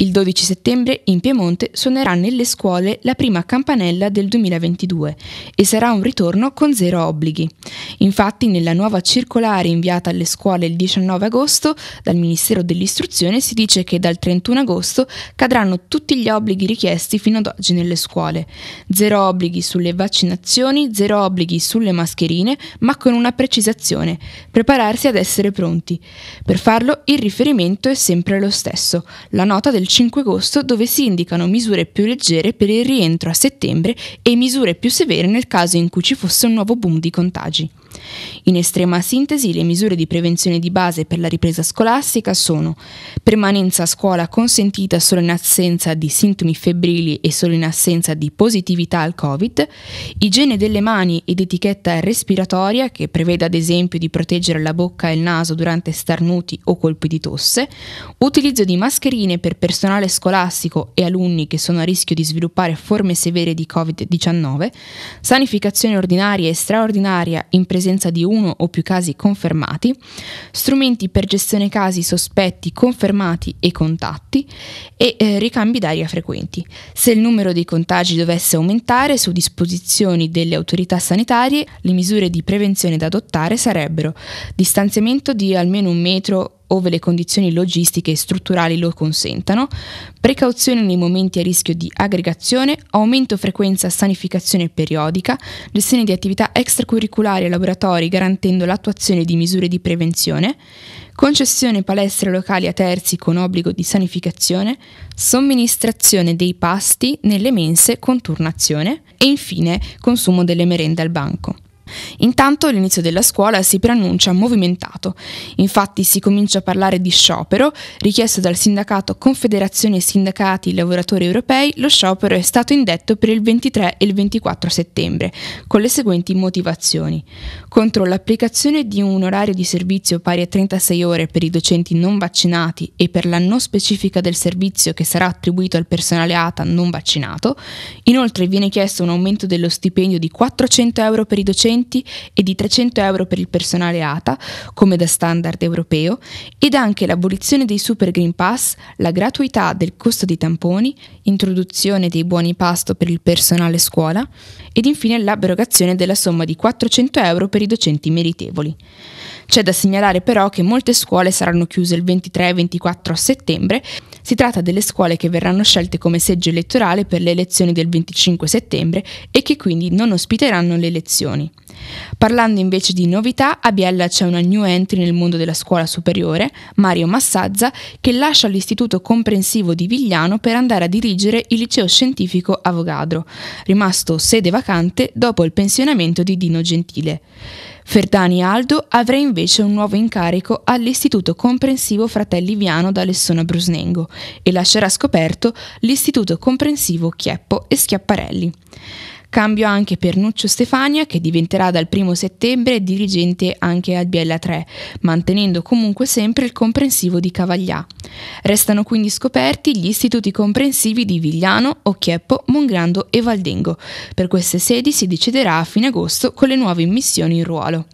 Il 12 settembre in Piemonte suonerà nelle scuole la prima campanella del 2022 e sarà un ritorno con zero obblighi. Infatti nella nuova circolare inviata alle scuole il 19 agosto dal Ministero dell'Istruzione si dice che dal 31 agosto cadranno tutti gli obblighi richiesti fino ad oggi nelle scuole. Zero obblighi sulle vaccinazioni, zero obblighi sulle mascherine, ma con una precisazione, prepararsi ad essere pronti. Per farlo il riferimento è sempre lo stesso, la nota del il 5 agosto dove si indicano misure più leggere per il rientro a settembre e misure più severe nel caso in cui ci fosse un nuovo boom di contagi. In estrema sintesi, le misure di prevenzione di base per la ripresa scolastica sono permanenza a scuola consentita solo in assenza di sintomi febbrili e solo in assenza di positività al Covid, igiene delle mani ed etichetta respiratoria che prevede ad esempio di proteggere la bocca e il naso durante starnuti o colpi di tosse, utilizzo di mascherine per personale scolastico e alunni che sono a rischio di sviluppare forme severe di Covid-19, sanificazione ordinaria e straordinaria in presenza presenza di uno o più casi confermati, strumenti per gestione casi sospetti confermati e contatti e eh, ricambi d'aria frequenti. Se il numero dei contagi dovesse aumentare su disposizioni delle autorità sanitarie, le misure di prevenzione da adottare sarebbero distanziamento di almeno un metro ove le condizioni logistiche e strutturali lo consentano, precauzione nei momenti a rischio di aggregazione, aumento frequenza sanificazione periodica, gestione di attività extracurriculari e laboratori garantendo l'attuazione di misure di prevenzione, concessione palestre locali a terzi con obbligo di sanificazione, somministrazione dei pasti nelle mense con turnazione e infine consumo delle merende al banco. Intanto l'inizio della scuola si preannuncia movimentato, infatti si comincia a parlare di sciopero, richiesto dal sindacato Confederazione Sindacati Lavoratori Europei, lo sciopero è stato indetto per il 23 e il 24 settembre, con le seguenti motivazioni. Contro l'applicazione di un orario di servizio pari a 36 ore per i docenti non vaccinati e per la non specifica del servizio che sarà attribuito al personale ATA non vaccinato, inoltre viene chiesto un aumento dello stipendio di 400 euro per i docenti docenti e di 300 euro per il personale ATA, come da standard europeo, ed anche l'abolizione dei Super Green Pass, la gratuità del costo dei tamponi, introduzione dei buoni pasto per il personale scuola ed infine l'abrogazione della somma di 400 euro per i docenti meritevoli. C'è da segnalare però che molte scuole saranno chiuse il 23 e 24 settembre. Si tratta delle scuole che verranno scelte come seggio elettorale per le elezioni del 25 settembre e che quindi non ospiteranno le elezioni. Parlando invece di novità, a Biella c'è una new entry nel mondo della scuola superiore, Mario Massazza, che lascia l'Istituto Comprensivo di Vigliano per andare a dirigere il liceo scientifico Avogadro, rimasto sede vacante dopo il pensionamento di Dino Gentile. Fertani Aldo avrà invece un nuovo incarico all'Istituto Comprensivo Fratelli Viano da Lessona Brusnengo e lascerà scoperto l'Istituto Comprensivo Chieppo e Schiapparelli. Cambio anche per Nuccio Stefania, che diventerà dal 1 settembre dirigente anche al Biella 3, mantenendo comunque sempre il comprensivo di Cavaglià. Restano quindi scoperti gli istituti comprensivi di Vigliano, Occhieppo, Mongrando e Valdengo. Per queste sedi si deciderà a fine agosto con le nuove immissioni in ruolo.